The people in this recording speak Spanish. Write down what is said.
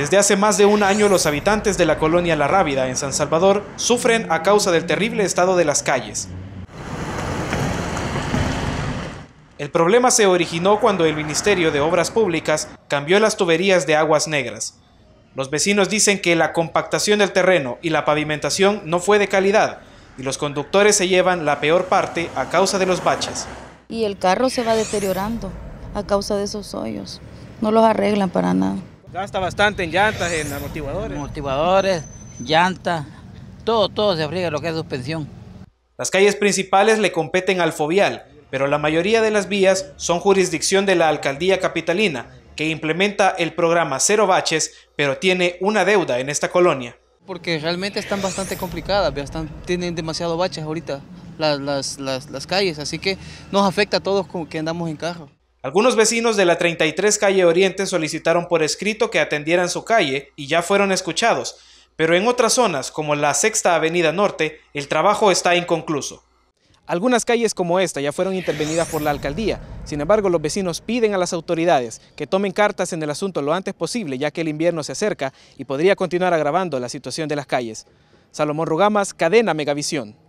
Desde hace más de un año los habitantes de la colonia La Rábida en San Salvador sufren a causa del terrible estado de las calles. El problema se originó cuando el Ministerio de Obras Públicas cambió las tuberías de aguas negras. Los vecinos dicen que la compactación del terreno y la pavimentación no fue de calidad y los conductores se llevan la peor parte a causa de los baches. Y el carro se va deteriorando a causa de esos hoyos. No los arreglan para nada. Gasta bastante en llantas, en amortiguadores. Amortiguadores, llantas, todo, todo se abriga lo que es suspensión. Las calles principales le competen al fovial, pero la mayoría de las vías son jurisdicción de la alcaldía capitalina, que implementa el programa Cero Baches, pero tiene una deuda en esta colonia. Porque realmente están bastante complicadas, tienen demasiado baches ahorita las, las calles, así que nos afecta a todos que andamos en carro. Algunos vecinos de la 33 calle Oriente solicitaron por escrito que atendieran su calle y ya fueron escuchados, pero en otras zonas, como la Sexta Avenida Norte, el trabajo está inconcluso. Algunas calles como esta ya fueron intervenidas por la alcaldía, sin embargo los vecinos piden a las autoridades que tomen cartas en el asunto lo antes posible ya que el invierno se acerca y podría continuar agravando la situación de las calles. Salomón Rugamas, Cadena Megavisión.